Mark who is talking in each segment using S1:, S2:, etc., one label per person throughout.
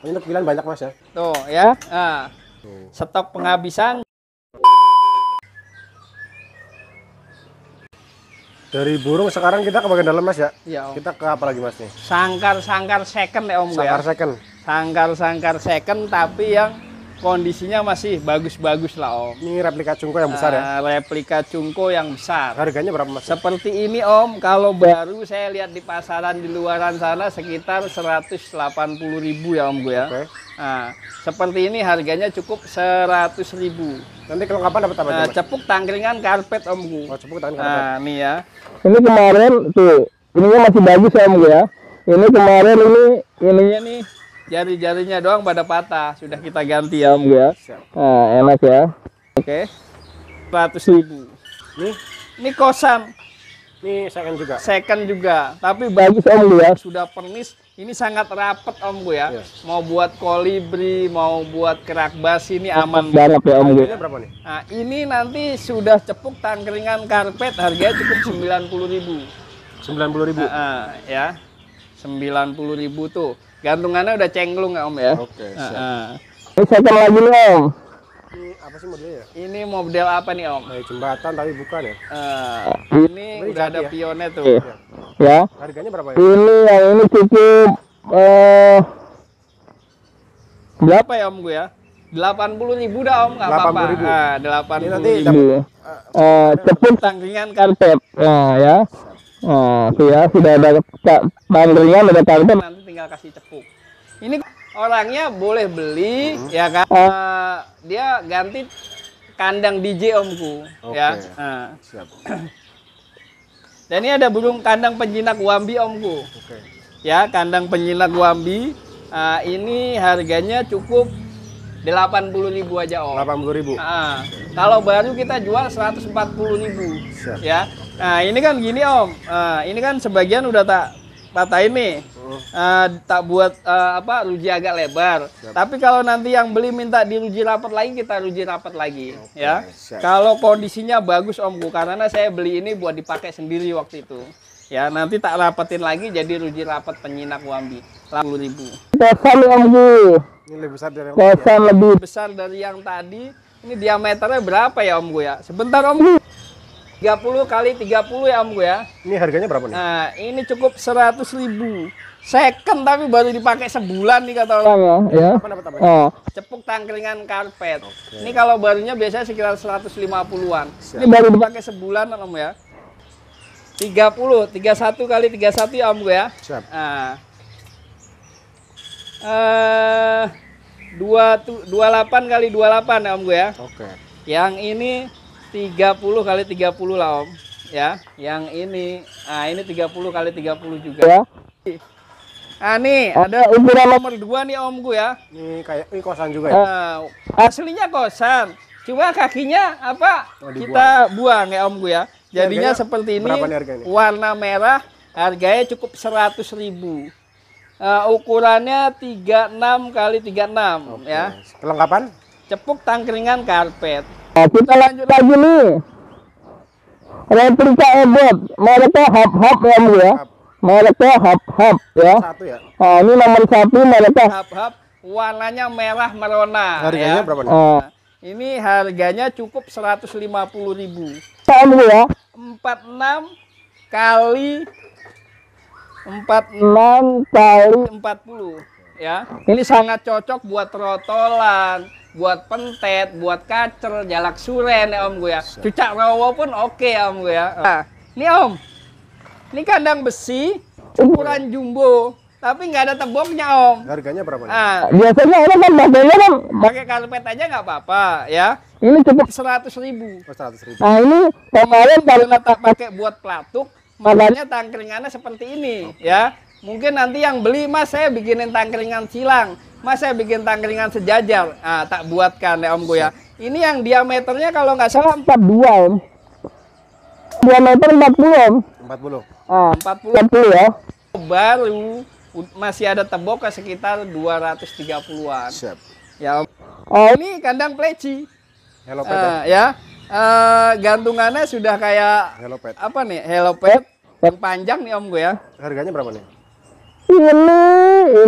S1: Ini pilihan banyak mas ya. Tuh ya. Nah. Tuh. Stok penghabisan. Dari burung sekarang kita ke bagian dalam mas ya. Iya. Kita ke apa lagi mas nih? Sangkar-sangkar second ya om. Ya? Sangkar ya? second. Sangkar-sangkar second tapi yang kondisinya masih bagus-bagus lah Om. Ini replika cungko yang besar ya? Ah, replika cungko yang besar. Harganya berapa Mas? Seperti ini Om, kalau baru saya lihat di pasaran di luaran sana sekitar 180 ribu ya Om gue ya. Okay. Nah, seperti ini harganya cukup 100 ribu. Nanti kalau kelengkapan dapat apa? Uh, cepuk tangkringan karpet Om gue. Oh, cepuk tangkringan karpet. Ah, ini ya. Ini kemarin tuh, ini masih bagus ya Om gue ya. Ini kemarin ini ininya nih jari-jarinya doang pada patah sudah kita ganti ya om ya nah, enak ya oke Seratus ribu ini ini kosan ini second juga second juga tapi bagus om ya sudah pernis ini sangat rapet om gue ya yes. Iya. mau buat kolibri mau buat kerak bas ini aman banget ya om ya. gue ini berapa nih nah ini nanti sudah cepuk tangkringan karpet harganya cukup sembilan puluh ribu Sembilan puluh ribu uh, uh, ya puluh ribu tuh gantungannya udah cengklung ya om ya oke okay, siap. Uh -huh. ini lagi nih om ini apa sih modelnya ya? ini model apa nih om eh, jembatan tapi bukan ya uh, ini Beri udah ada ya? pionnya tuh ya. ya harganya berapa ya ini yang ini cukup uh, eh, berapa ya om gue ya delapan puluh ribu dah om nggak apa-apa delapan puluh ribu iya. eh, cepet tangkringan karpet nah ya Oh ya sudah ada tangkringan ada karpet nanti tinggal kasih cepuk. Ini orangnya boleh beli hmm. ya kan. Uh, dia ganti kandang DJ omku okay. ya. Uh. Siap. Dan ini ada burung kandang penjinak wambi omku. Okay. Ya, kandang penjinak wambi. Uh, ini harganya cukup 80.000 aja om. 80.000. Nah, kalau baru kita jual 140.000. Ya. Nah, ini kan gini om. Nah, ini kan sebagian udah tak patahin ini uh, tak buat uh, apa ruji agak lebar. Siap. Tapi kalau nanti yang beli minta diruji rapat lagi kita ruji rapat lagi okay, ya. Siap. Kalau kondisinya bagus Omku karena saya beli ini buat dipakai sendiri waktu itu. Ya nanti tak rapetin lagi jadi ruji rapat penyinak Wambi. Lalu ribu. Besar Omku. Ini lebih besar dari yang besar ya? lebih besar dari yang tadi. Ini diameternya berapa ya Omku ya? Sebentar Omku. 30 kali 30 ya Om gue ya. Ini harganya berapa nih? Nah, ini cukup 100.000. Second tapi baru dipakai sebulan nih kata orang. Oh, ya. oh. Cepuk tangkringan karpet. Okay. Ini kalau barunya biasanya sekitar 150-an. Ini baru dipakai sebulan Om ya. 30, 31 kali 31 ya Om gue ya. Siap. Nah. Eh uh, 28 kali 28 ya Om gue ya. Oke. Okay. Yang ini 30 kali 30 lah Om ya yang ini nah ini 30 kali 30 juga ya nah nih oh, ada ukuran nomor 2 nih Omku ya ini kayak ini kosan juga ya uh, aslinya kosan cuma kakinya apa oh, kita buang ya Omku ya jadinya harganya seperti ini warna merah harganya cukup 100 ribu uh, ukurannya 36 kali 36 okay. ya kelengkapan cepuk tangkringan karpet Nah, kita lanjut lagi nih replika ebot Mereka hop hop ya bu ya Mereka hop hop ya, satu ya? Nah, ini nomor satu mereka. hop hop warnanya merah merona harganya ya. berapa nih? Oh. Nah, ini harganya cukup 150 ribu tahun bu ya 46 kali 46 kali 40 ya ini sangat cocok buat rotolan buat pentet, buat kacer, jalak suren ya om gue ya. Cucak rawa pun oke okay, om gue ya. Nah, ini om, ini kandang besi ukuran jumbo, tapi nggak ada temboknya om. Harganya berapa? Nah, biasanya orang kan modelnya kan pakai karpet aja nggak apa-apa ya. Ini cukup seratus ribu. Oh, seratus ribu. Nah ini kemarin karena tak pakai buat pelatuk, makanya tangkringannya seperti ini okay. ya. Mungkin nanti yang beli mas saya bikinin tangkringan silang Mas saya bikin tangkringan sejajar. Ah, tak buatkan ya om ya. Ini yang diameternya kalau nggak salah 42 om. Diameter 40 om.
S2: 40.
S1: Ah, 40. 40 ya. Baru masih ada tembok ke sekitar 230-an. Siap. Ya. Om. Oh, ini kandang pleci. Hello, uh, ya. Uh, gantungannya sudah kayak helopet. apa nih helopet yang panjang nih om gue ya harganya berapa nih ini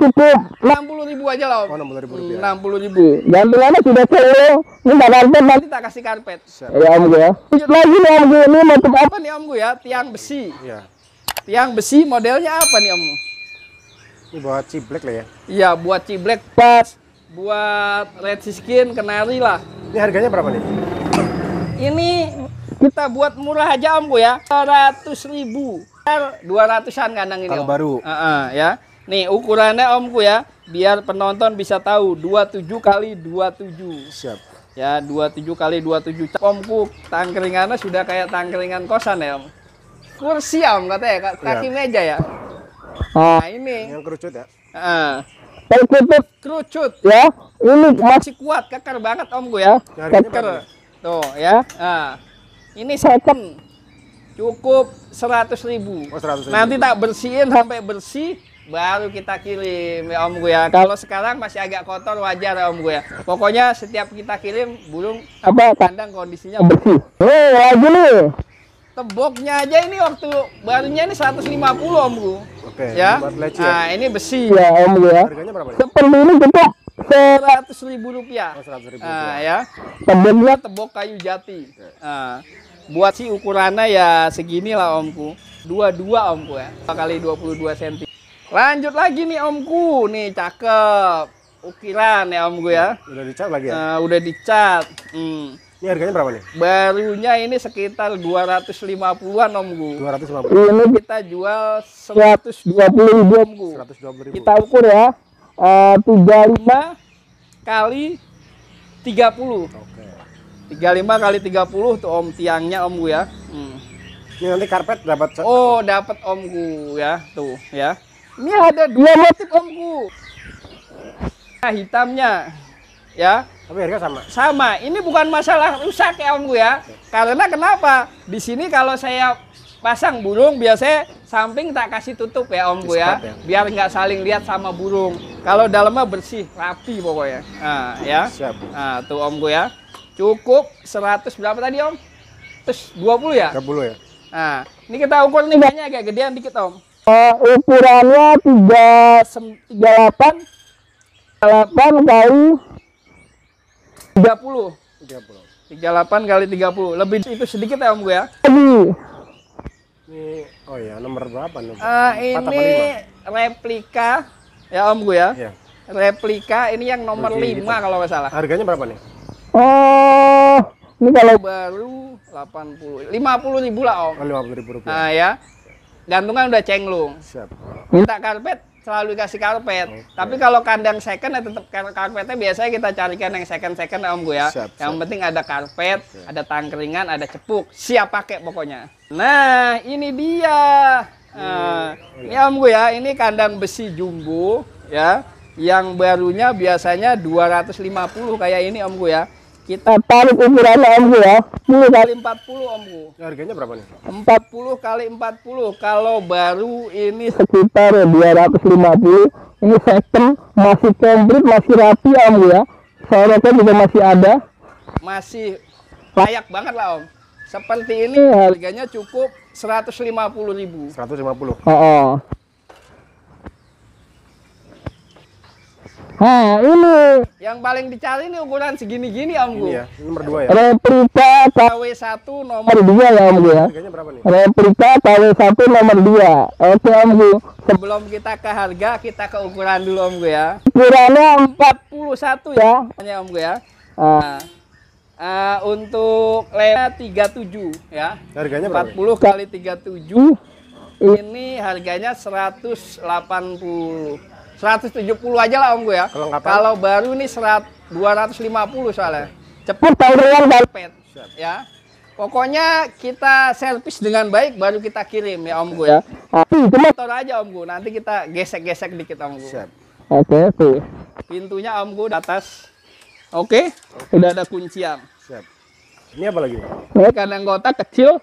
S1: cukup enam puluh ribu aja lah om oh, enam puluh ribu enam puluh ribu iya, sudah selo ini nggak karpet nanti tak kasih karpet iya, ya om gue lagi nih om ini mau apa nih om ya tiang besi iya. tiang besi modelnya apa nih om ini buat ciblek lah ya iya buat ciblek pas buat red skin kenari lah ini harganya berapa nih ini kita buat murah aja om ya seratus ribu dua ratusan kandang ini kalau om. baru ya Nih ukurannya omku ya, biar penonton bisa tahu 27 kali 27. Siap. Ya, 27 kali 27. Omku tangkeringannya sudah kayak tangkeringan kosan ya, Om. Kursi Om katanya, iya. kaki ya. meja ya. Oh. Nah, ini. Yang kerucut ya. Uh. Kerucut. Kerucut. Ya. Ini masih kuat, keker banget omku ya. ya keker. Tuh ya. Nah. Ini second. Cukup 100 ribu. Oh, 100 ribu. Nanti tak bersihin sampai bersih baru kita kirim ya om gue ya. Kalau sekarang masih agak kotor wajar ya om gue ya. Pokoknya setiap kita kirim burung apa kandang kondisinya oh, bersih. Oh, lagi nih. Teboknya aja ini waktu barunya ini 150 om gue. Oke. Ya. nah, ini besi. Ya om gue ya. Harganya berapa? Seperti ini tebok seratus ribu rupiah. Oh, seratus ribu rupiah. Uh, ya. Teboknya tebok kayu jati. Okay. Nah, buat si ukurannya ya segini lah omku. Ya. Dua dua omku ya. Kali dua puluh dua senti. Lanjut lagi nih omku, nih cakep. Ukiran ya omku ya. Udah dicat lagi ya? Uh, udah dicat. Hmm. Ini harganya berapa nih? Barunya ini sekitar 250-an omku. 250. Ini kita jual 120 ribu omku. 120 ribu. Kita ukur ya. Eh, uh, 35 kali 30. Oke. 35 kali 30 tuh om tiangnya omku ya. Hmm. Ini nanti karpet dapat Oh, dapat omku ya. Tuh ya. Ini ada dua motif omku. Nah, hitamnya ya. Tapi harga sama. Sama. Ini bukan masalah rusak ya omku ya. Karena kenapa? Di sini kalau saya pasang burung biasanya samping tak kasih tutup ya omku ya, ya biar nggak saling lihat sama burung kalau dalamnya bersih rapi pokoknya nah, ya Siap. Nah, tuh omku ya cukup 100 berapa tadi om terus 20 ya 20 ya nah ini kita ukur nih banyak agak gedean dikit om uh, ukurannya 38 38 kali 30 30 38 kali 30 lebih itu sedikit ya om gue ya lebih ini oh ya nomor berapa nomor uh, eh, ini replika ya om gue ya yeah. replika ini yang nomor Rugi 5 gitu. kalau nggak salah harganya berapa nih oh ini kalau baru 80 50 ribu lah om oh, 50 ribu rupiah nah ya gantungan udah cenglung. Siap. Minta karpet selalu dikasih karpet. Okay. Tapi kalau kandang second ya tetap kar karpetnya biasanya kita carikan yang second second om gue ya. Siap, yang penting ada karpet, okay. ada tangkringan, ada cepuk, siap pakai pokoknya. Nah ini dia. Nah, ini om gue ya, ini kandang besi jumbo ya, yang barunya biasanya 250 kayak ini om gue ya. Kita tarik ukurannya omku ya. 10 kali 40 omku. harganya berapa nih? 40 kali 40. Kalau baru ini sekitar 250. Ini second masih komplit, masih rapi omku ya. Sorotnya kan juga masih ada. Masih layak banget lah om. Seperti ini iya. harganya cukup 150.000. 150. Oh, oh. Nah, ini yang paling dicari ini ukuran segini-gini Om Gu. Iya, ya, nomor 2 ya. Replika KW1 nomor 2 ya Om ya. Harganya berapa nih? Replika KW1 nomor 2. Oke Om Sebelum kita ke harga, kita ke ukuran dulu Om ya. Ukurannya 41 ya. Hanya Om ya. Ah. Nah, uh, untuk lea 37 ya. Harganya berapa? 40 kali 37. Ini harganya 180. 170 aja lah om gue ya. Kalau baru nih lima 250 soalnya. Cepet pemberian balpet Ya. Pokoknya kita servis dengan baik baru kita kirim ya om gue ya. Motor aja om gue. Nanti kita gesek-gesek dikit om gue. Oke, Oke, Pintunya om gue di atas. Oke. Okay? Udah ada kuncian. Siap. Ini apa lagi? Ini kandang kotak kecil.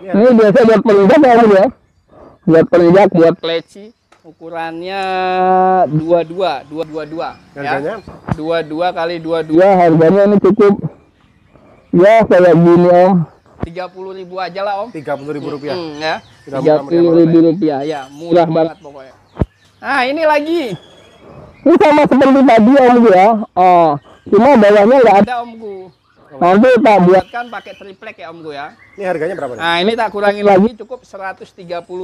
S1: Ini, ini biasa buat peninjak ya, ya. Buat peninjak, buat kleci ukurannya 22 222 ya. harganya 22 kali 22 ya harganya ini cukup ya kayak gini om tiga ribu aja lah om tiga ribu rupiah hmm, ya tiga puluh ribu rupiah ya murah banget pokoknya nah ini lagi ini sama seperti tadi om ya oh cuma bawahnya nggak ada omku Nanti tak buatkan pakai triplek ya Om Gu ya. Ini harganya berapa nih? Nah, ini tak kurangi lagi cukup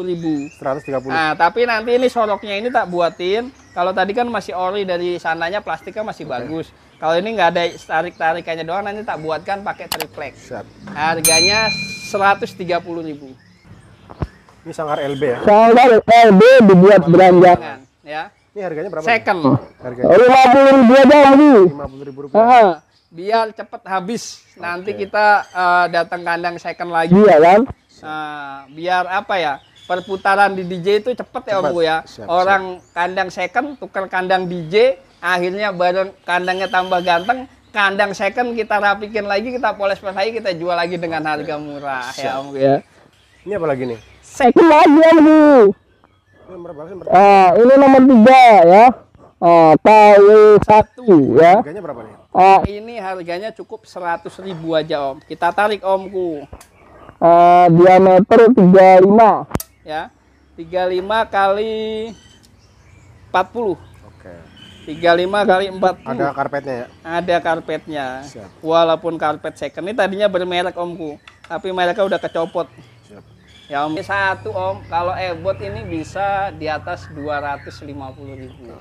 S1: ribu 130. Nah, tapi nanti ini soroknya ini tak buatin. Kalau tadi kan masih ori dari sananya plastiknya masih okay. bagus. Kalau ini nggak ada tarik-tarikannya doang nanti tak buatkan pakai triplek. Siap. Harganya ribu Ini sangar LB ya. sangar LB dibuat beranjak ya. Ini harganya berapa? Second. Harganya. 50 ribu aja lagi. 50 ribu rupiah biar cepet habis nanti kita uh, datang kandang second lagi ya kan uh, biar apa ya perputaran di DJ itu cepet, cepet. ya om bu ya siap, orang siap. kandang second tukar kandang DJ akhirnya bareng kandangnya tambah ganteng kandang second kita rapikin lagi kita poles poles lagi kita jual lagi dengan okay. harga murah ya, siap. ya om bu ya ini apa lagi nih second lagi om bu ini nomor ah, tiga ya uh, ah, tahu satu ya harganya berapa nih Uh, ini harganya cukup 100 ribu aja om. Kita tarik omku. Uh, diameter 35. Ya. 35 kali 40. Oke. Okay. 35 kali 40. Ada karpetnya ya? Ada karpetnya. Siap. Walaupun karpet second ini tadinya bermerek omku, tapi mereknya udah kecopot. Siap. Ya om, Ini satu om, kalau ebot ini bisa di atas 250 ribu. Nah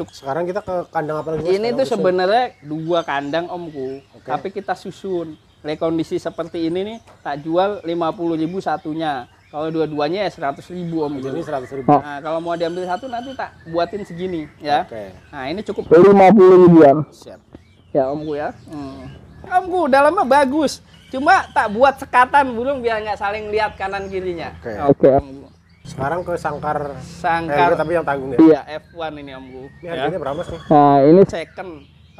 S1: cukup sekarang kita ke kandang apa lagi ini tuh sebenarnya dua kandang omku okay. tapi kita susun rekondisi seperti ini nih tak jual lima puluh ribu satunya kalau dua-duanya ya seratus ribu om jadi seratus ribu oh. nah, kalau mau diambil satu nanti tak buatin segini ya okay. nah ini cukup lima puluh ribuan Siap. ya omku ya hmm. omku dalamnya bagus cuma tak buat sekatan burung biar nggak saling lihat kanan kirinya oke okay. oke okay. Sekarang ke Sangkar. Sangkar. Eh, tapi yang tanggung ya. Iya, F1 ini Om Bu Ini harganya ya. berapa sih? Nah, ini second.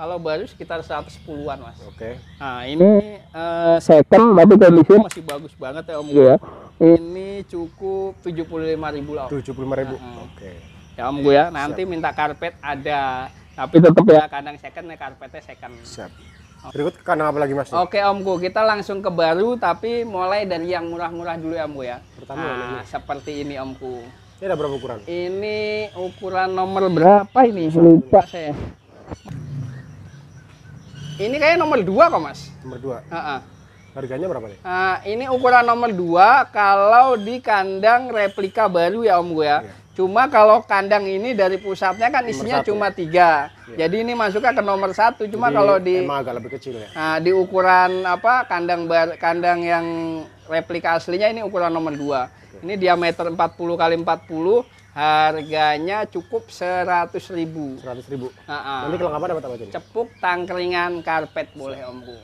S1: Kalau baru sekitar 110-an, Mas. Oke. Okay. Nah, ini uh, second tapi kondisi oh, masih bagus banget ya Om Bu Iya. Ini cukup 75.000 lah. 75.000. Nah, Oke. Okay. Ya Om Bu ya, nanti Siap. minta karpet ada tapi tetap ya kadang second ya karpetnya second. Siap. Berikut ke kandang apa lagi Mas? Oke Omku, kita langsung ke baru tapi mulai dari yang murah-murah dulu ya Omku ya. Pertama nah, seperti ini Omku. Ini ada berapa ukuran? Ini ukuran nomor berapa ini? Lupa saya. Ini kayak nomor dua kok Mas. Nomor dua. Uh -uh. Harganya berapa nih? Uh, ini ukuran nomor 2 kalau di kandang replika baru ya Om gue ya. Yeah. Cuma kalau kandang ini dari pusatnya kan isinya satu, cuma tiga, yeah. jadi ini masuknya ke nomor satu. Cuma jadi, kalau di emang agak lebih kecil ya. Nah, di ukuran apa kandang bar, kandang yang replika aslinya ini ukuran nomor dua. Okay. Iya. Ini diameter 40 kali 40 harganya cukup seratus ribu. Seratus ribu. Uh -uh. Nanti kelengkapan dapat apa aja? Cepuk tangkringan karpet boleh Om Bu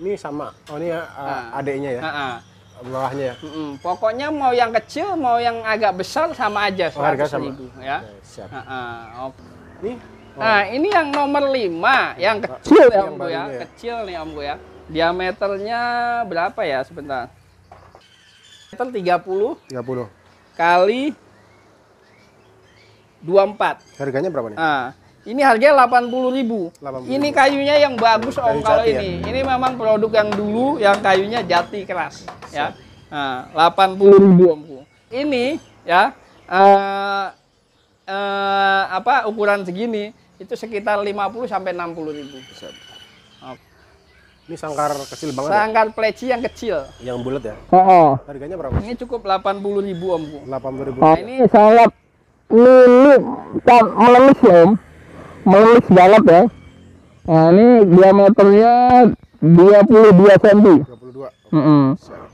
S1: ini sama oh ini uh, ah, uh, ah. adiknya ya uh. bawahnya ya mm -mm. pokoknya mau yang kecil mau yang agak besar sama aja oh, harga sama ribu, ya, ya siap. Nah, ini oh. nah ini yang nomor 5 yang kecil ya om bu ya. ya kecil nih om bu ya diameternya berapa ya sebentar meter 30 30 kali 24 harganya berapa nih? uh. Ini harganya ribu. 80 ini kayunya yang bagus Kayu Om kalau ya? ini. Ini memang produk yang dulu yang kayunya jati keras Set. ya. Nah, ribu, Omku. Ini ya uh, uh, apa ukuran segini itu sekitar 50 sampai 60 ribu. Okay. Ini sangkar kecil banget. Ya? Sangkar ya? pleci yang kecil. Yang bulat ya? Oh, oh. Harganya berapa? Ini cukup 80 ribu Om. 80 ribu. Nah, ini sangat lilip melemis ya Om melilit banget ya nah ini diameternya 22 cm 22 mm -mm.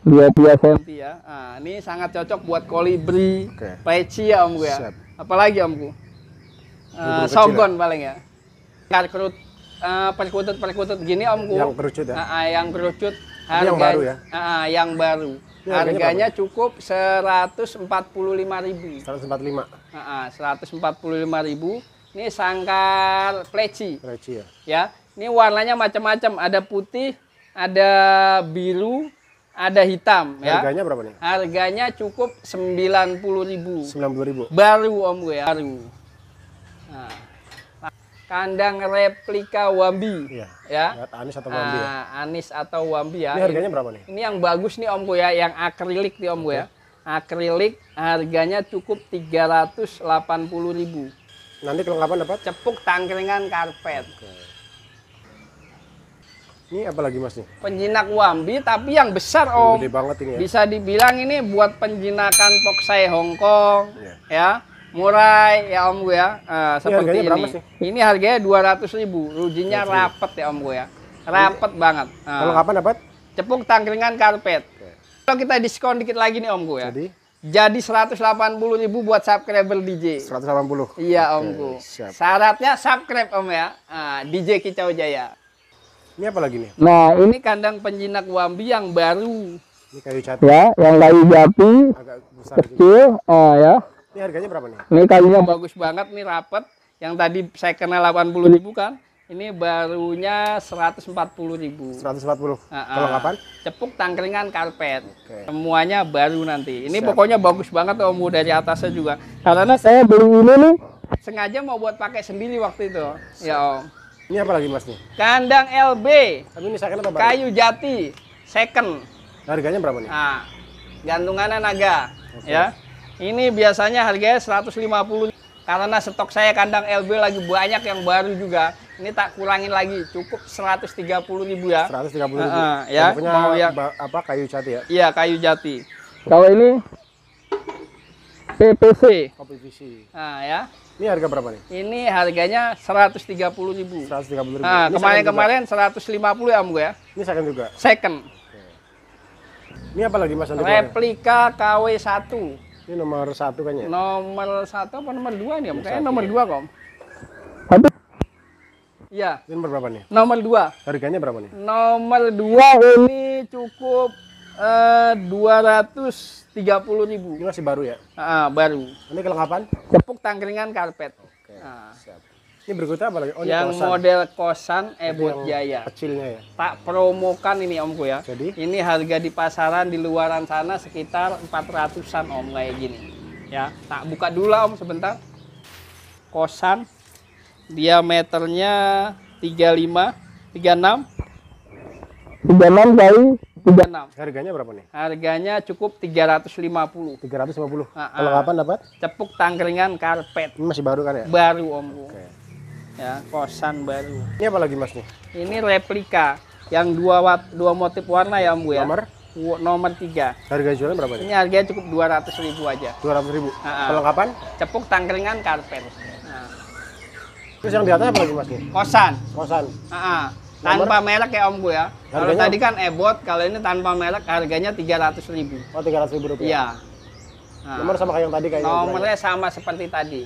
S1: 22 cm ya nah, ini sangat cocok buat kolibri okay. peci ya om gue ya Siap. apalagi omku uh, sogon ya? paling ya Karkrut kerut uh, ah, perkutut perkutut gini omku yang kerucut ya uh, uh, yang kerucut harga ya? yang baru ya uh, uh, yang baru Ya, harganya cukup 145.000. 145. Heeh, 145.000 ini sangkar pleci. Pleci ya. Ya, ini warnanya macam-macam. Ada putih, ada biru, ada hitam. Ya. Harganya berapa nih? Harganya cukup sembilan puluh ribu. Sembilan puluh ribu. Baru om gue ya, Baru. Nah, kandang replika Wambi. Iya. Ya. Anis atau Wambi. Ya? Nah, Anis atau Wambi ya. Ini harganya berapa nih? Ini yang bagus nih om gue ya, yang akrilik nih Om gue ya. Akrilik harganya cukup tiga ratus delapan puluh ribu. Nanti kelengkapan dapat Cepuk tangkringan karpet. Oke. Ini apa lagi mas nih? Penjinak wambi tapi yang besar om. Gede banget ini ya. Bisa dibilang ini buat penjinakan poksai Hongkong yeah. ya. Murai ya om gue ya. Uh, seperti ini. Harganya ini. Sih? ini harganya dua ratus ribu. Rujinya rapet ya om gue ya. Rapet ini, banget. Uh, eh. kalau kapan dapat? Cepuk tangkringan karpet. Kalau kita diskon dikit lagi nih om gue ya. Jadi? Jadi 180 ribu buat subscriber DJ. 180. Iya okay, omku. Syaratnya subscribe om ya. Nah, DJ Kicau Jaya. Ini apa lagi nih? Nah ini kandang penjinak wambi yang baru. Ini kayu jati. Ya, yang kayu jati. Agak besar kecil. Gitu. Oh ya. Ini harganya berapa nih? Ini kayunya bagus banget, nih rapet. Yang tadi saya kena 80 ribu kan? Ini barunya 140 ribu. 140. Kalau kapan? Cepuk tangkringan karpet. Okay. Semuanya baru nanti. Ini Siap. pokoknya bagus banget Om Bu dari atasnya juga. Karena saya beli ini nih sengaja mau buat pakai sendiri waktu itu. Ya, Siap. Ya Om. Ini apa lagi Mas nih? Kandang LB. Tapi ini second apa? Kayu jati second. Harganya berapa nih? Nah, gantungannya naga. Okay. Ya. Ini biasanya harganya 150 karena stok saya kandang LB lagi banyak yang baru juga ini tak kurangin lagi cukup 130.000 ya 130.000 uh, uh, ya Pokoknya mau Yang apa kayu jati ya iya kayu jati kalau ini PPC oh, PVC nah ya ini harga berapa nih? Ini harganya 130.000. 130.000. Nah, kemarin-kemarin 150 ya, Om ya. Ini second juga. Second. Oke. Ini apa lagi Mas Andi? Replika KW1. Ini nomor satu kayaknya. Ya? Nomor satu apa nomor dua nih, Om? Kayaknya nomor ya. dua, Kom. Aduh. Iya. Ini nomor berapa nih? Nomor 2. Harganya berapa nih? Nomor 2 ini cukup eh, dua ratus tiga puluh ribu. Ini masih baru ya? Uh, baru. Ini kelengkapan? Kepuk tangkringan karpet. Oke. Okay. Ah. Siap. Ini berikutnya apa lagi? Oh, yang kosan. model kosan Ebot Jaya. Kecilnya ya. Tak promokan ini omku ya. Jadi ini harga di pasaran di luaran sana sekitar 400-an om kayak gini. Ya, tak buka dulu lah om sebentar. Kosan diameternya 35 36 36 kali 36 harganya berapa nih harganya cukup 350 350 uh -uh. kalau kapan dapat cepuk tangkringan karpet ini masih baru kan ya baru om okay. ya kosan baru ini apa lagi mas nih ini replika yang dua wat, dua motif warna ya om bu ya nomor nomor 3 harga jualnya berapa ini harganya cukup dua ratus ribu aja 200 ribu uh kapan cepuk tangkringan karpet Terus yang di atas apa lagi mas? Kosan. Kosan. Aa, tanpa Nomor? merek ya om gue ya. Kalau tadi kan ebot, kalau ini tanpa merek harganya tiga ratus ribu. Oh tiga ratus ribu rupiah. Iya. Nah, Nomor sama kayak yang tadi kayaknya. Nomornya sama seperti tadi.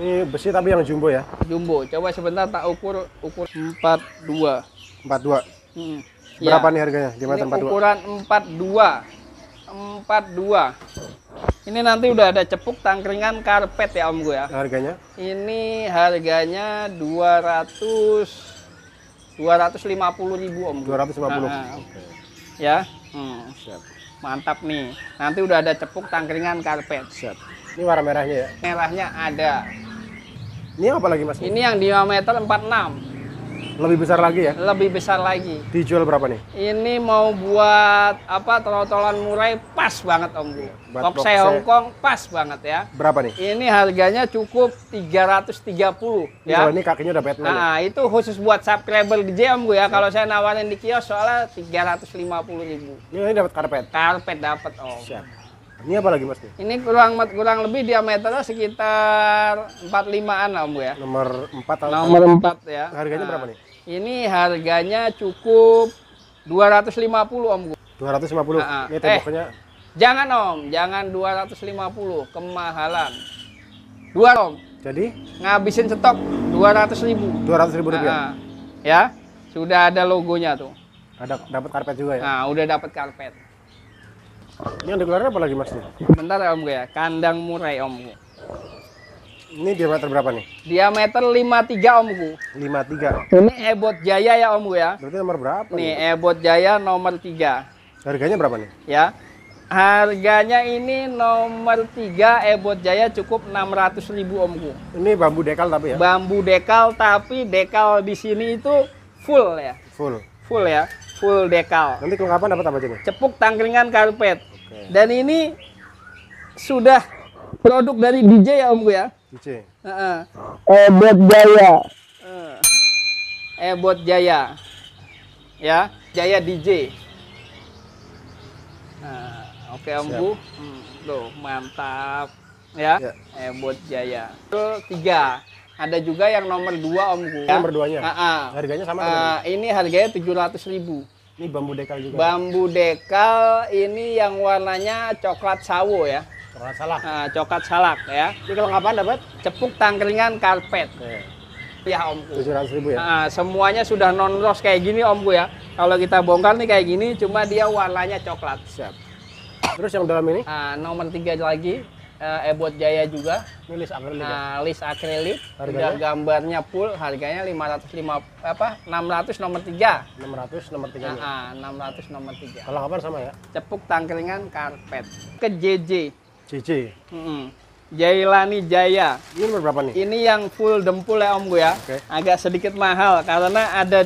S1: Ini besi tapi yang jumbo ya? Jumbo. Coba sebentar tak ukur ukur empat dua. Empat dua. Hmm. Berapa ya. nih harganya? Gimana ini ukuran empat dua? dua. ini nanti udah ada cepuk tangkringan karpet ya om gue ya harganya ini harganya 200 250 ribu om 250 nah, okay. ya hmm. Siap. mantap nih nanti udah ada cepuk tangkringan karpet Siap. ini warna merahnya ya merahnya ada ini apa lagi mas ini yang diameter 46 lebih besar lagi ya? Lebih besar lagi. Dijual berapa nih? Ini mau buat apa? tolol tolong murai pas banget Om Bu. Hong Kong pas banget ya. Berapa nih? Ini harganya cukup 330 ini ya. Kalau ini kakinya udah Batman. Nah, ya? itu khusus buat subscriber gede Om Bu ya. Kalau saya nawarin di kios soalnya 350 ribu. Ini, ini dapat karpet. Karpet dapat Om. Siap. Ini apa lagi mas? Ini kurang kurang lebih diameternya sekitar 45an lah om ya. Nomor 4 atau Nomor 4 ya. Harganya nah, berapa nih? Ini harganya cukup 250 om. 250. puluh. Nah, ini temboknya. Eh, jangan om, jangan 250 kemahalan. Dua om. Jadi? Ngabisin stok 200 ribu. 200 ribu rupiah. Nah, ya, sudah ada logonya tuh. Ada dapat karpet juga ya? Nah, udah dapat karpet. Ini yang dikeluarkan apa lagi mas? Bentar ya om gue ya, kandang murai om gue. Ini diameter berapa nih? Diameter 53 om gue. 53? Ini ebot jaya ya om gue ya. Berarti nomor berapa nih? Nih gitu? ebot jaya nomor 3. Harganya berapa nih? Ya, Harganya ini nomor 3 Ebot Jaya cukup 600 ribu omku. Ini bambu dekal tapi ya? Bambu dekal tapi dekal di sini itu full ya. Full. Full ya full dekal. Nanti kelengkapan dapat apa aja nih? Cepuk, tangkringan, karpet. Okay. Dan ini sudah produk dari DJ ya Om ya? DJ. Uh -uh. Ebot Jaya. Uh. Ebot Jaya. Ya, Jaya DJ. Nah, oke okay, Om Bu. Hmm, loh, mantap. Ya. ya. Ebot Jaya. Itu tiga. Ada juga yang nomor dua om Ya. Nomor duanya. Uh -uh. Harganya sama. Uh, ini harganya tujuh ratus ribu. Ini bambu dekal juga. Bambu dekal ini yang warnanya coklat sawo ya. Coklat salak. Uh, coklat salak ya. Ini kelengkapan dapat cepuk tangkringan karpet. Okay. Ya omku. Tujuh ratus ribu ya. Uh, semuanya sudah non ros kayak gini omku ya. Kalau kita bongkar nih kayak gini, cuma dia warnanya coklat. Siap. Terus yang dalam ini? Uh, nomor tiga lagi uh, Ebot Jaya juga. Ini list akrilik. Nah, ya? list akrilik. Harganya? Udah gambarnya full, harganya 505 apa? 600 nomor 3. 600 nomor 3. Heeh, nah, 600 ah, nomor 3. Kalau kabar sama ya? Cepuk tangkringan karpet. Ke JJ. JJ. Mm -hmm. Jailani Jaya. Ini nomor berapa nih? Ini yang full dempul ya Om gue ya. Okay. Agak sedikit mahal karena ada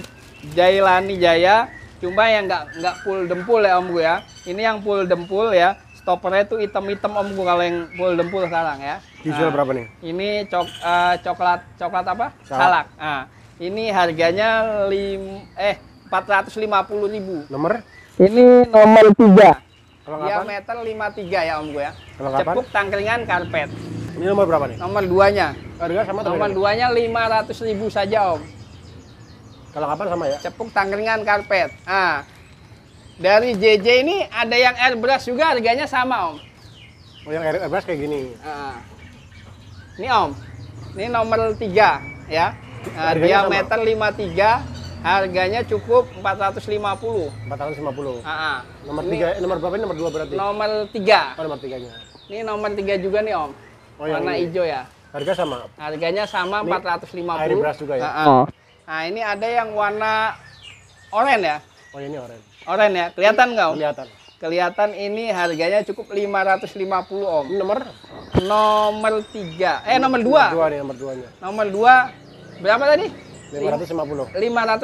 S1: Jailani Jaya, cuma yang nggak nggak full dempul ya Om gue ya. Ini yang full dempul ya toppernya itu item-item om gue kalau yang full dempul sekarang ya. Dijual nah, berapa nih? Ini cok, uh, coklat coklat apa? Salak. Salak. Nah, ini harganya lim eh 450 ribu. Nomor? Ini nomor 3. Kalau Diameter 53 ya om gue ya. Cepuk tangkringan karpet. Ini nomor berapa nih? Nomor 2-nya. Harga sama Nomor 2-nya 500 ribu saja om. Kalau kapan sama ya? Cepuk tangkringan karpet. Ah, dari JJ ini ada yang airbrush juga harganya sama om. Oh yang airbrush kayak gini. Uh, ini om, ini nomor 3 ya. Uh, ah, diameter sama. 53, harganya cukup 450. 450. Uh, uh. Nomor ini, 3, nomor berapa ini nomor 2 berarti? Nomor 3. Oh, nomor 3-nya. Ini nomor 3 juga nih om. Oh, yang Warna hijau ya. Harga sama? Harganya sama ini 450. Airbrush juga ya. Uh, uh. Oh. Nah, ini ada yang warna oranye ya. Oh, ini oranye. Oren ya, kelihatan nggak? Kelihatan. Kelihatan ini harganya cukup 550 Om. Nomor? Nomor 3. Eh nomor 2. Nomor 2 nih nomor 2-nya. Nomor 2 berapa tadi? 550.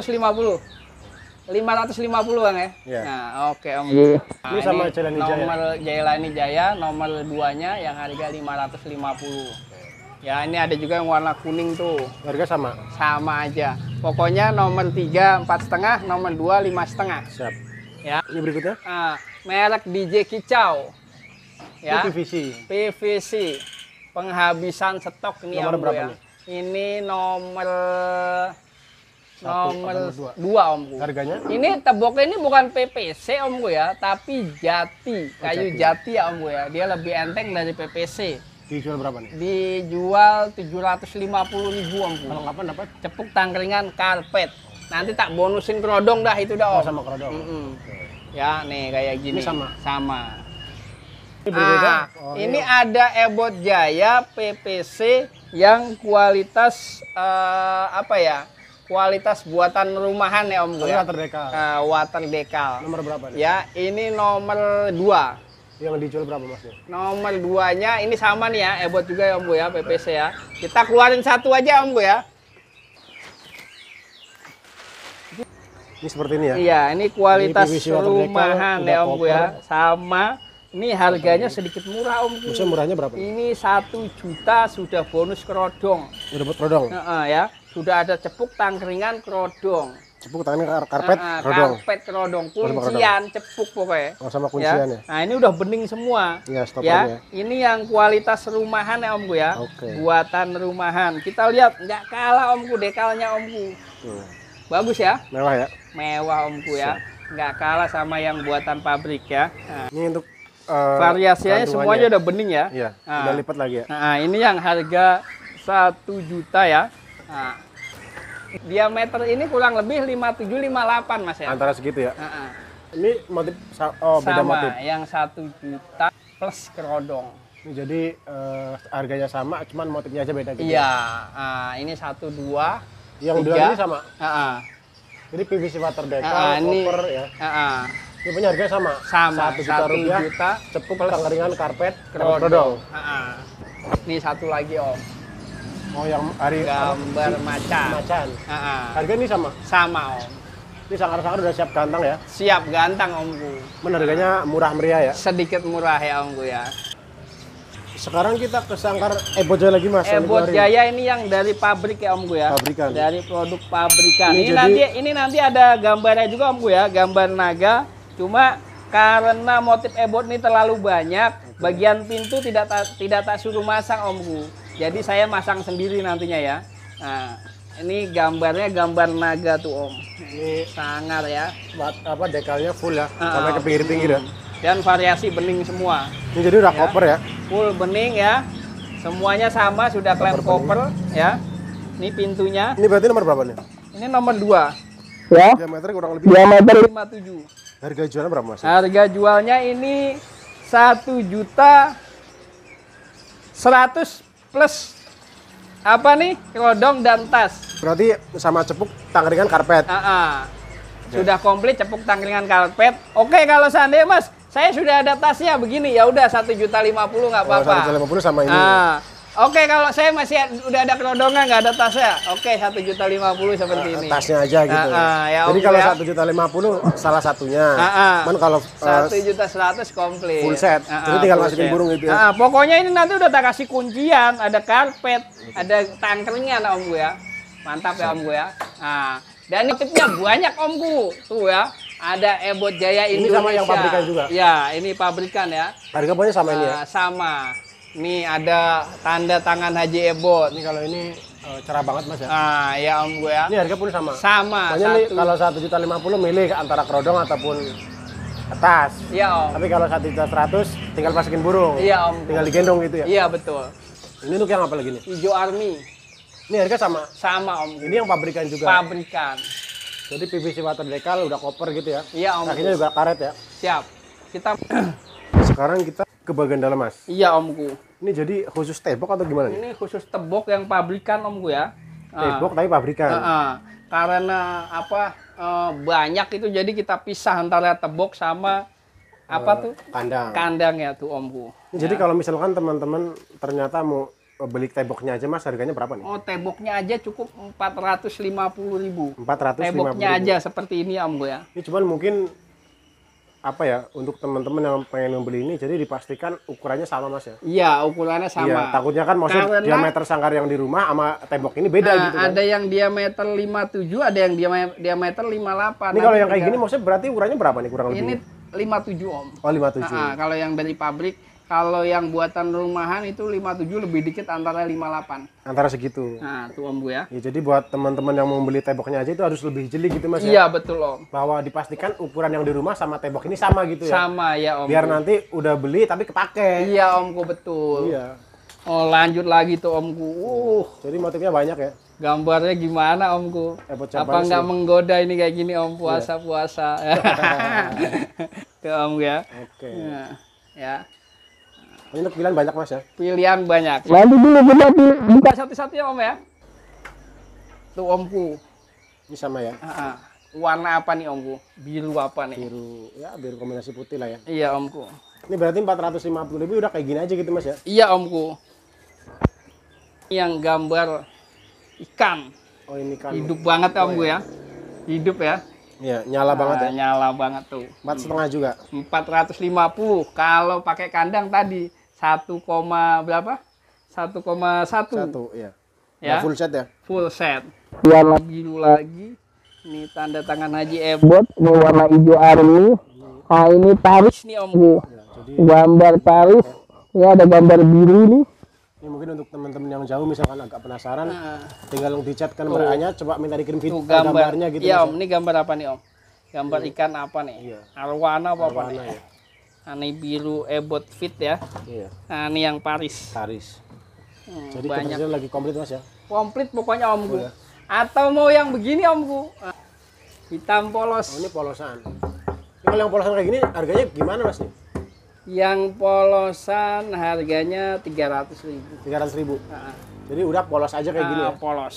S1: 550. 550 Bang ya? Yeah. Nah, oke okay, Om. Yeah. Nah, ini sama Jailani Jaya. Nomor Jailani Jaya nomor 2-nya yang harga 550. Ya, ini ada juga yang warna kuning tuh. Harga sama? Sama aja. Pokoknya nomor 3 4,5, nomor 2 5,5. Siap. Ya. Ini berikutnya. Uh, merek DJ Kicau. Ya. Ini PVC. PVC. Penghabisan stok nih nomor berapa ya. nih? Ini nomor nomor dua, Om. omku. Harganya? Ini tebok ini bukan PPC omku ya, tapi jati, oh, kayu oh, jati. jati ya omku ya. Dia lebih enteng dari PPC. Dijual berapa nih? Dijual 750.000 ribu om. Kalau kapan dapat? Cepuk tangkringan karpet. Nanti tak bonusin kerodong dah itu dah. Om. Oh, sama kerodong. Mm okay. Ya, nih kayak gini. Ini sama. Sama. Ini Ah, oh, iya. ini iya. ada Ebot Jaya PPC yang kualitas uh, apa ya? Kualitas buatan rumahan ya Om gue. Ya? Water Dekal. Uh, ah, water Dekal. Nomor berapa nih? Ya, ini nomor dua. Yang dijual berapa mas? Nomor 2-nya ini sama nih ya, Ebot juga ya Om Bu ya, PPC ya. Kita keluarin satu aja Om Bu ya. Ini seperti ini ya? Iya, ini kualitas ini rumahan ya Om bu ya. Sama ini harganya sedikit murah Om. Bu. murahnya berapa? Ini satu juta sudah bonus kerodong. Sudah buat kerodong? Uh -uh, ya, sudah ada cepuk tangkringan kerodong. Cepuk tangkringan kar karpet, uh, kerodong. Karpet, kerodong, kuncian, cepuk pokoknya. Oh, sama ya. kuncian ya. ya. Nah, ini udah bening semua. Iya, ya. ya. Ini yang kualitas rumahan ya, bu ya. Okay. Buatan rumahan. Kita lihat nggak kalah Omku dekalnya Omku. Hmm. Bagus ya? Mewah ya mewah omku ya nggak kalah sama yang buatan pabrik ya nah. ini untuk uh, eh, variasinya semuanya udah bening ya, iya, nah. udah lipat lagi ya nah ini yang harga satu juta ya nah. diameter ini kurang lebih lima tujuh 5758 mas ya antara segitu ya nah. nah. ini motif oh, sama beda motif yang satu juta plus kerodong jadi uh, harganya sama, cuman motifnya aja beda gitu. Iya, ya. nah, ini satu dua. Yang dua ini sama. Uh, uh. Jadi PVC water decal, uh, ini, ah, ah, ya. Uh, uh. Ini punya harga sama. Sama. Satu juta rupiah. Juta cepup kangeringan karpet krodol. Uh, uh. Ini satu lagi om. Oh yang hari gambar uh, macan. Macan. Uh, uh. Harga ini sama. Sama om. Ini sangkar-sangkar udah siap gantang ya? Siap gantang omku. Benar harganya murah meriah ya? Sedikit murah ya omku ya. Sekarang kita ke Sangkar Eboja eh, lagi Mas. Eh Jaya ini yang dari pabrik ya Om gue ya. Pabrikan. Dari produk pabrikan. Ini, ini jadi... nanti ini nanti ada gambarnya juga Om gue ya, gambar naga. Cuma karena motif ebot ini terlalu banyak, bagian pintu tidak ta, tidak tak suruh masang Om gue Jadi saya masang sendiri nantinya ya. Nah, ini gambarnya gambar naga tuh Om. Ini sangar ya. apa dekalnya full ya, uh, sampai ah. ke pinggir-pinggir ya. hmm dan variasi bening semua. Ini jadi udah ya. koper ya? Full bening ya. Semuanya sama sudah klem koper ya. Ini pintunya. Ini berarti nomor berapa nih? Ini nomor 2. Ya. Diameter kurang lebih diameter 57. Harga jualnya berapa Mas? Harga jualnya ini 1 juta 100 plus apa nih? Rodong dan tas. Berarti sama cepuk tangkringan karpet. Heeh. Ah, ah. Sudah komplit cepuk tangkringan karpet. Oke, kalau seandainya Mas saya sudah ada tasnya begini ya udah satu juta lima puluh nggak oh, apa-apa satu juta lima puluh sama ini nah, oke okay, kalau saya masih udah ada kerodongan nggak ada tasnya oke satu juta lima puluh seperti ah, ini tasnya aja gitu nah, nah, ya, jadi okay, kalau ya. satu juta lima puluh salah satunya kan kalau eh, satu juta seratus komplit full set nah, jadi tinggal masukin set. burung gitu ya nah, pokoknya ini nanti udah tak kasih kuncian ada karpet ada tangkernya om gue ya mantap ya om gue ya nah dan tipnya banyak omku tuh ya ada Ebot Jaya ini Indonesia. sama yang pabrikan juga. Ya, ini pabrikan ya. Harga pokoknya sama ini ya. Ah, sama. Ini ada tanda tangan Haji Ebot. Ini kalau ini eh, cerah banget mas ya. Ah ya om gue ya. Ini harga pun sama. Sama. Soalnya nih kalau satu juta lima puluh milih antara kerodong ataupun atas. Iya om. Tapi kalau satu juta seratus tinggal masukin burung. Iya om. Tinggal digendong gitu ya. Iya betul. Ini untuk yang apa lagi nih? Ijo Army. Ini harga sama. Sama om. Ini yang pabrikan juga. Pabrikan. Jadi PVC water decal udah koper gitu ya? Iya Om. Kakinya juga karet ya? Siap. Kita sekarang kita ke bagian dalam mas. Iya Omku. Ini jadi khusus tebok atau gimana? Ini khusus tebok yang pabrikan Omku ya. Ah. Tebok tapi pabrikan. Uh, uh, karena apa uh, banyak itu jadi kita pisah antara tebok sama apa uh, tuh kandang kandang ya tuh omku jadi ya. kalau misalkan teman-teman ternyata mau Oh, beli temboknya aja mas harganya berapa nih? Oh temboknya aja cukup 450 ribu. 450 Temboknya ribu. aja seperti ini om gue ya. Ini cuman mungkin apa ya untuk teman-teman yang pengen membeli ini jadi dipastikan ukurannya sama mas ya? Iya ukurannya sama. Iya, takutnya kan maksudnya Karena, diameter sangkar yang di rumah sama tembok ini beda nah, gitu kan? Ada yang diameter lima tujuh, ada yang diameter lima 58. Ini kalau yang kayak gini maksudnya berarti ukurannya berapa nih kurang lebih? Ini tujuh om. Oh 57. Nah, kalau yang dari pabrik kalau yang buatan rumahan itu 57 lebih dikit antara 58. Antara segitu. Nah, tuh Om Bu ya. ya jadi buat teman-teman yang mau beli temboknya aja itu harus lebih jeli gitu Mas ya. Iya, betul Om. Bahwa dipastikan ukuran yang di rumah sama tembok ini sama gitu ya. Sama ya Om. Biar nanti udah beli tapi kepake. Iya Omku betul. Iya. Oh, lanjut lagi tuh Omku. Uh. Jadi motifnya banyak ya. Gambarnya gimana Omku? Eh, Apa nggak menggoda ini kayak gini Om iya. puasa-puasa. yeah. puasa. tuh Om ya. Oke. Okay. Nah, ya, ya. Ini pilihan banyak mas ya. Pilihan banyak. Lalu dulu di buka satu-satu ya om ya. Tuh omku. Ini sama ya. Warna apa nih omku? Biru apa nih? Biru ya biru kombinasi putih lah ya. Iya omku. Ini berarti 450 ribu udah kayak gini aja gitu mas ya? Iya omku. Yang gambar ikan. Oh ini ikan. Hidup banget omku oh, omku iya. ya. Hidup ya. Iya, nyala nah, banget ya. Nyala banget tuh. Empat setengah juga. Empat ratus lima puluh. kalau pakai kandang tadi satu koma berapa? satu koma satu satu iya. Ya. ya full set ya? Full set. Warna iya, biru lagi. Ini tanda tangan Haji Ebot, ini warna hijau army. Nah, ini Paris nih Om. Iya. Ya, jadi gambar Paris. Ini ada gambar biru nih. Ini mungkin untuk teman-teman yang jauh misalkan agak penasaran, nah. tinggal dicatkan kan coba minta dikirim video gambar. gambarnya gitu. Iya Om, ini gambar apa nih Om? Gambar ikan apa nih? Iya. Arwana apa Arwana, apa nih? Ya ini biru Ebot eh, Fit ya iya. nah ini yang Paris Paris hmm, jadi banyak lagi komplit mas ya komplit pokoknya omku oh, ya. atau mau yang begini omku hitam polos oh, ini polosan kalau yang polosan kayak gini harganya gimana mas nih yang polosan harganya tiga ratus ribu Tiga ratus ribu nah. jadi udah polos aja kayak nah, gini ah, ya polos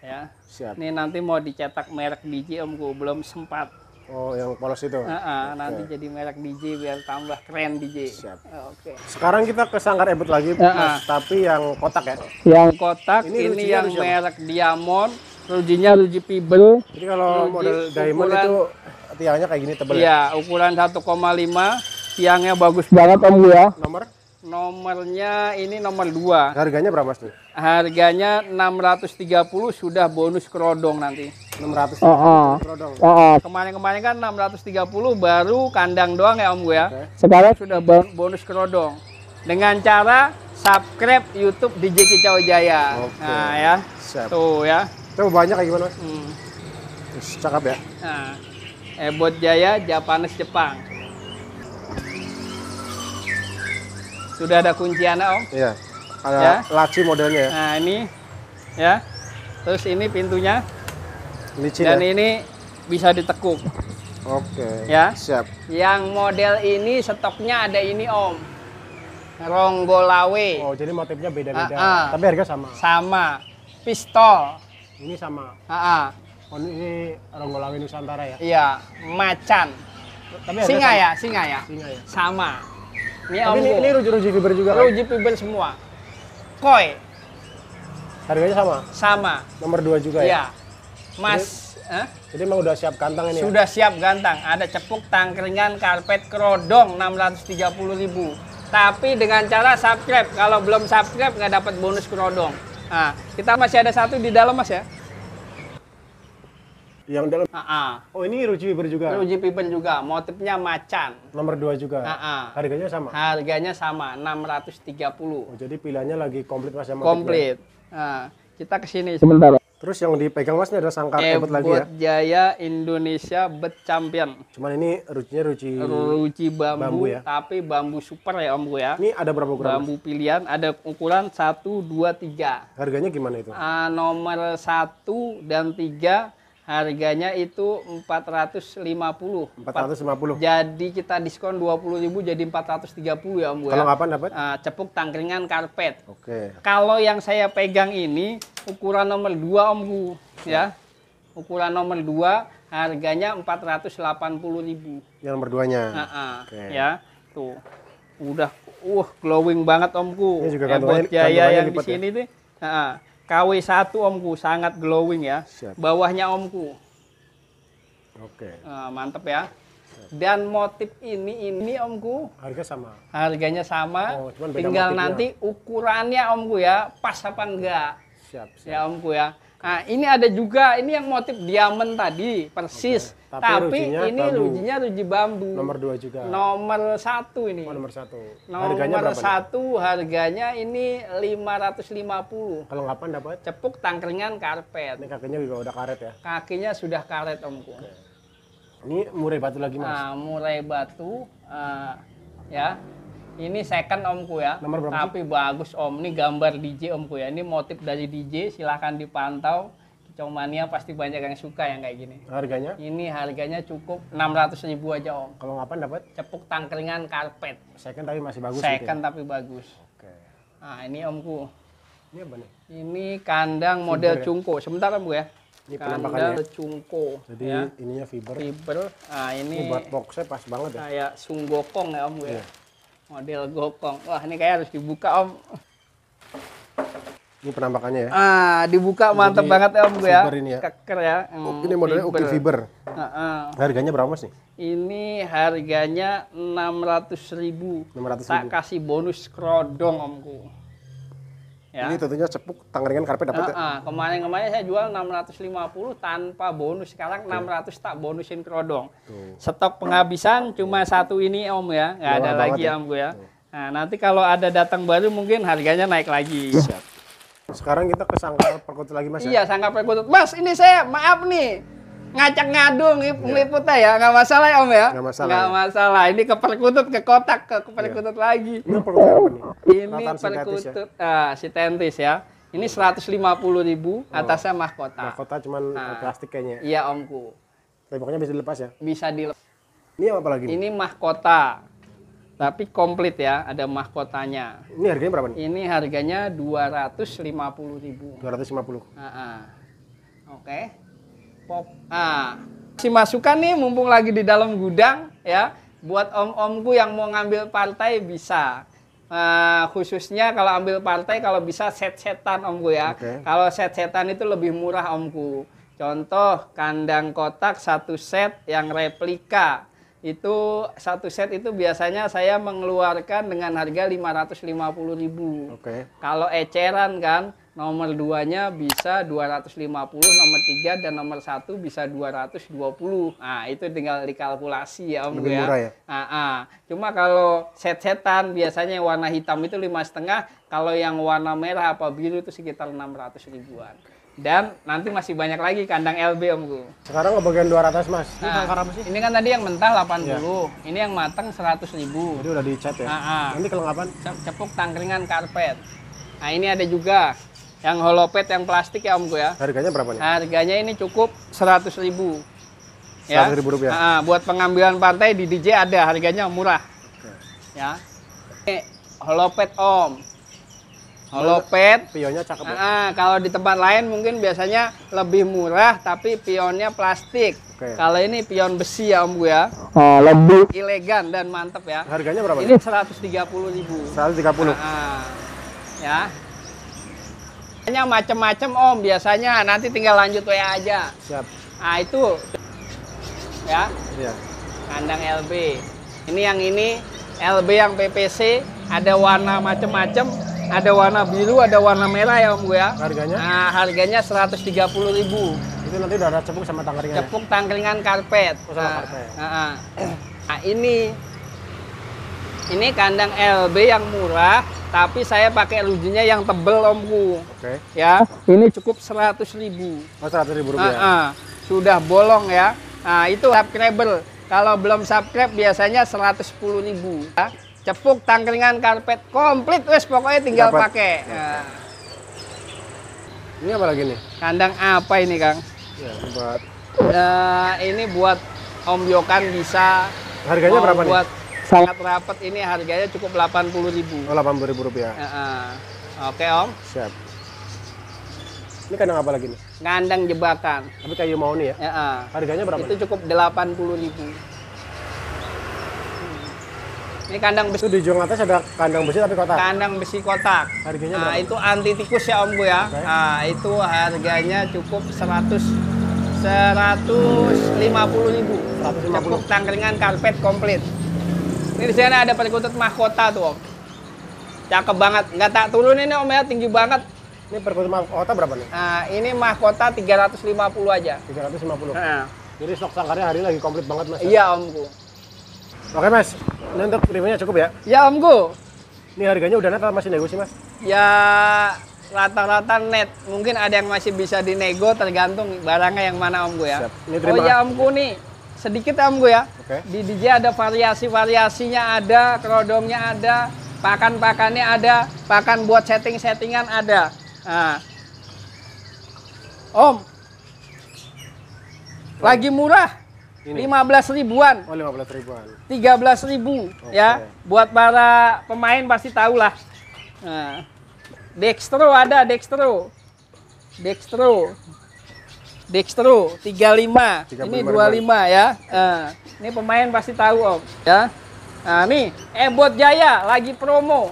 S1: ya Siap. ini nanti mau dicetak merek biji omku belum sempat Oh, yang polos itu. Uh -uh, okay. Nanti jadi merek DJ biar tambah keren DJ. Oke. Okay. Sekarang kita ke Sangkar Ebut lagi, uh -uh. Mas, tapi yang kotak ya. Yang kotak ini, ini yang merek Diamond, rujinya ruji Pibel. Jadi kalau ruji model Diamond ukuran, itu tiangnya kayak gini tebal ya. Iya, ukuran 1,5, tiangnya bagus banget Om ya. Nomor Nomornya ini nomor 2. Harganya berapa, Mas? Harganya 630 sudah bonus kerodong nanti. 600 oh, oh. kerodong. Oh, oh. Kemarin-kemarin kan 630 baru kandang doang ya Om gue ya. Okay. Sekarang sudah bonus kerodong. Dengan cara subscribe YouTube DJ Kicau Jaya. Okay. Nah, ya. Siap. Tuh ya. Tuh banyak kayak gimana, Mas? Hmm. Terus cakep ya. Nah. Ebot eh, Jaya Japanes Jepang. Sudah ada kunciannya Om. Iya. Ada ya. laci modelnya ya. Nah, ini ya. Terus ini pintunya. Licin Dan ya? ini bisa ditekuk. Oke. Ya. Siap. Yang model ini stoknya ada ini Om. Ronggolawe. Oh, jadi motifnya beda-beda. Uh -uh. Tapi harga sama. Sama. Pistol. Ini sama. Uh -uh. Oh, ini Ronggolawe Nusantara ya? Iya, macan. Tapi singa ya, singa ya? Singa ya. Sama. Mie Tapi ini, ini ruji-ruji fiber juga kan? fiber semua. Koi. Harganya sama? Sama. Nomor dua juga ya? ya? Mas. Jadi, eh? jadi emang udah siap gantang ini ya? Sudah ya? siap gantang. Ada cepuk, tangkringan, karpet, kerodong 630 ribu. Tapi dengan cara subscribe. Kalau belum subscribe nggak dapat bonus kerodong. Nah, kita masih ada satu di dalam mas ya? Yang dalam. uh Oh ini Ruji Piper juga. Ruji Piper juga. Motifnya macan. Nomor dua juga. Uh-uh. Harganya sama. Harganya sama 630. Oh, jadi pilihannya lagi komplit mas yang Komplit. Nah, kita kesini sebentar. Terus yang dipegang masnya ini sangkar sangkar eh, ebot lagi ya? Jaya Indonesia Bet Champion. Cuman ini rucinya ruji ruci bambu, bambu ya? tapi bambu super ya om gue ya. Ini ada berapa ukuran? Bambu mas? pilihan ada ukuran 1, 2, 3. Harganya gimana itu? Uh, nomor 1 dan 3 Harganya itu 450. 450. Jadi kita diskon 20.000 jadi 430 ya, Om. Ya. Kalau ya. apa dapat? Uh, cepuk tangkringan karpet. Oke. Okay. Kalau yang saya pegang ini ukuran nomor 2, Om Bu, ya. Ukuran nomor 2 harganya 480.000. Yang nomor 2-nya. Uh ah, -uh, ah. okay. ya. Tuh. Udah uh glowing banget Omku. Ini juga kantongnya, Jaya yang di ya? sini ya? nih. Uh -uh KW1 omku sangat glowing ya. Siap. Bawahnya omku. Oke. Okay. Nah, mantep ya. Dan motif ini ini omku. Harga sama. Harganya sama. Oh, Tinggal motifnya. nanti ukurannya omku ya, pas apa enggak. Siap, ya, siap. Ya omku ya. Nah, ini ada juga ini yang motif diamond tadi persis. Oke. Tapi, Tapi rujinya ini bambu. rujinya ruji bambu. Nomor dua juga. Nomor satu ini. Oh, nomor satu. Nomor harganya berapa satu harganya ini 550. kapan dapat? Cepuk tangkringan karpet. Ini kakinya juga udah karet ya? Kakinya sudah karet omku. Oke. Ini murai batu lagi mas? Nah, murai batu uh, ya ini second omku ya. Nomor berapa? Tapi bagus om. Ini gambar DJ omku ya. Ini motif dari DJ. Silahkan dipantau. Kicomania pasti banyak yang suka yang kayak gini. Harganya? Ini harganya cukup 600 ribu aja om. Kalau ngapain dapat? Cepuk tangkringan karpet. Second tapi masih bagus. Second gitu ya? tapi bagus. Oke. Okay. Nah ini omku. Ini apa nih? Ini kandang fiber model ya? cungko. Sebentar om ya. Ini kandang ya? cungko. Jadi ya. ininya fiber. Fiber. Nah ini. ini buat boxnya pas banget ya. Kayak sunggokong ya om ya. Yeah model gokong wah ini kayak harus dibuka om ini penampakannya ya ah dibuka mantep banget ya om gue ya ini ya keker ya hmm, oh, ini modelnya uki fiber uh -uh. harganya berapa sih ini harganya enam ratus ribu enam ratus ribu tak kasih bonus kerodong omku Ya. Ini tentunya cepuk tangan karpet dapat uh, uh, ya. Kemarin-kemarin saya jual 650 tanpa bonus. Sekarang Tuh. 600 tak bonusin kerodong. Tuh. Stok penghabisan Tuh. cuma satu ini Om ya. Nggak ada lagi ya. Om ya. Nah, nanti kalau ada datang baru mungkin harganya naik lagi. Sekarang kita ke sangkar perkutut lagi Mas. Ya? Iya, sangka sangkar perkutut. Mas, ini saya maaf nih ngacak ngadung ngeliputnya iya. ya nggak masalah ya om ya nggak masalah nggak ya. masalah ini ke perkutut ke kotak ke perkutut ya. lagi ini perkutut ini ya. perkutut ya. ah, sintetis ya ini seratus lima puluh ribu atasnya mahkota mahkota cuman nah, plastik kayaknya ya? iya omku pokoknya bisa dilepas ya bisa dilepas ini apa lagi ini mahkota tapi komplit ya, ada mahkotanya. Ini harganya berapa nih? Ini harganya 250.000. 250. Heeh. Oke. Okay pop. Ah, si masukan nih mumpung lagi di dalam gudang ya, buat om-omku yang mau ngambil partai bisa. Uh, khususnya kalau ambil partai kalau bisa set-setan omku ya. Okay. Kalau set-setan itu lebih murah omku. Contoh kandang kotak satu set yang replika itu satu set itu biasanya saya mengeluarkan dengan harga 550.000. Oke. Okay. Kalau eceran kan nomor 2-nya bisa 250, nomor 3 dan nomor 1 bisa 220. Nah, itu tinggal dikalkulasi ya Om Lebih ya. Murah ya? Nah, nah. Cuma kalau set-setan biasanya yang warna hitam itu lima setengah, kalau yang warna merah apa biru itu sekitar 600 ribuan. Dan nanti masih banyak lagi kandang LB Om Gu. Sekarang ke bagian 200 Mas. Nah, ini apa sih? Ini kan tadi yang mentah 80. Ya. Ini yang matang 100 ribu. Jadi udah dicat ya. Nah, nah. Ini kelengkapan? Cepuk tangkringan karpet. Nah ini ada juga yang holopet yang plastik ya om gue ya harganya berapa nih harganya ini cukup seratus ribu ya. seratus ribu rupiah nah, buat pengambilan pantai di DJ ada harganya murah Oke. ya ini holopet om holopet pionnya cakep ya? kalau di tempat lain mungkin biasanya lebih murah tapi pionnya plastik Oke. kalau ini pion besi ya om gue ya oh, lebih elegan dan mantep ya harganya berapa ini seratus tiga puluh ribu seratus tiga puluh ya hanya macam-macam Om biasanya. Nanti tinggal lanjut WA aja. Siap. Nah, itu ya. Iya. Kandang LB. Ini yang ini LB yang PPC ada warna macam-macam, ada warna biru, ada warna merah ya Om gue ya. Harganya? Nah, harganya 130.000. Itu nanti udah ada cepuk sama tangkringan. Ya? Cepuk tangkringan karpet. Oh, sama nah, karpet. Nah, nah. nah, ini ini kandang LB yang murah tapi saya pakai lujunya yang tebel omku oke okay. ya oh, ini cukup 100000 ribu oh 100000 rupiah uh -uh. sudah bolong ya nah itu subscriber kalau belum subscribe biasanya 110000 ya. cepuk tangkringan karpet komplit wes pokoknya tinggal Dapat. pakai ya. ini apa lagi nih kandang apa ini kang ya, buat uh, ini buat om Yokan bisa harganya berapa buat nih sangat rapat ini harganya cukup 80.000. Oh, 80.000 rupiah. E -e. Oke, Om. Siap. Ini kandang apa lagi nih? Kandang jebakan. Tapi kayu mau nih ya? E -e. Harganya berapa? Itu nih? cukup ribu hmm. Ini kandang besi. Itu di ujung atas ada kandang besi tapi kotak. Kandang besi kotak. Harganya nah, itu anti tikus ya Om Bu ya. Okay. Nah, itu harganya cukup 100 150 ribu. Cukup tangkringan karpet komplit. Ini di sana ada perkutut mahkota tuh, Om. Cakep banget. Nggak tak turun ini Om ya, tinggi banget. Ini perkutut mahkota berapa nih? Nah, ini mahkota 350 aja. 350. Nah. Jadi stok sangkarnya hari ini lagi komplit banget, Mas. Ya? Iya, Omku. Oke, Mas. Ini untuk reviewnya cukup ya? Ya, Omku. Ini harganya udah net masih nego sih, Mas? Ya, rata-rata net. Mungkin ada yang masih bisa dinego tergantung barangnya yang mana om gue ya. Siap. Ini terima. Oh ya omku nih, sedikit om gue ya. Okay. Di DJ ada variasi-variasinya ada, kerodongnya ada, pakan-pakannya ada, pakan buat setting-settingan ada. Nah. Om. Oh. Lagi murah. lima belas ribuan. Oh, belas ribuan. 13 ribu okay. ya. Buat para pemain pasti tahu lah. Nah. Dextro ada, Dextro. Dextro. Dextro 35. 35 ini 25 lima. ya. Uh, ini pemain pasti tahu Om ya. Nah, nih Ebot Jaya lagi promo.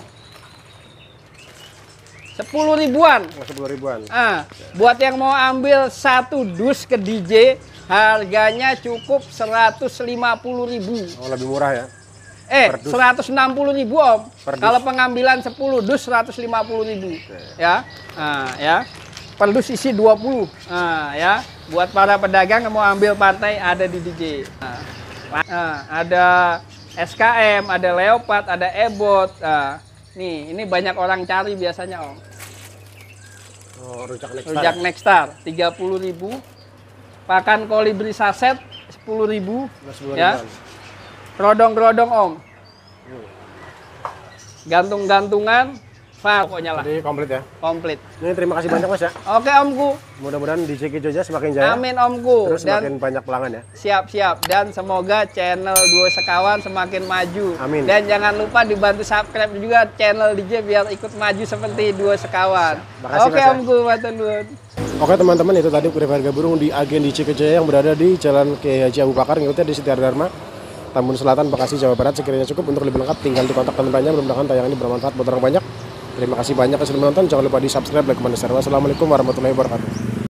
S1: 10 ribuan. 10 ribuan. Ah, uh, buat yang mau ambil satu dus ke DJ harganya cukup 150 ribu. Oh, lebih murah ya.
S2: Eh, 160
S1: ribu om. Kalau pengambilan 10 dus 150 ribu. Okay. Ya, nah, ya. Perlu sisi 20. Nah, ya. Buat para pedagang yang mau ambil pantai ada di DJ. Nah, nah, ada SKM, ada Leopard, ada Ebot. Nah, nih, ini banyak orang cari biasanya, Om. Oh, rujak Nextar. tiga puluh ribu. Pakan kolibri saset sepuluh ribu. ya. Rodong-rodong, Om. Hmm. Gantung-gantungan Far pokoknya lah. Jadi komplit ya. Komplit. Ini terima kasih banyak Mas ya. Oke Omku. Mudah-mudahan di Jeki Jogja semakin jaya. Amin Omku. Terus Dan semakin banyak pelanggan ya. Siap siap. Dan semoga channel Duo Sekawan semakin maju. Amin. Dan jangan lupa dibantu subscribe juga channel DJ biar ikut maju seperti Duo Sekawan. Makasih, Oke ya. Omku, matur nuwun. Oke teman-teman itu tadi harga burung di agen di Cikejaya yang berada di Jalan Kiai Haji Abu Bakar ngikutnya di Setiar Dharma Tambun Selatan, Bekasi, Jawa Barat. Sekiranya cukup untuk lebih lengkap tinggal di kontak teman temannya Mudah-mudahan tayangan ini bermanfaat buat orang banyak. Terima kasih banyak yang sudah menonton. Jangan lupa di subscribe, like, comment, share. Wassalamualaikum warahmatullahi wabarakatuh.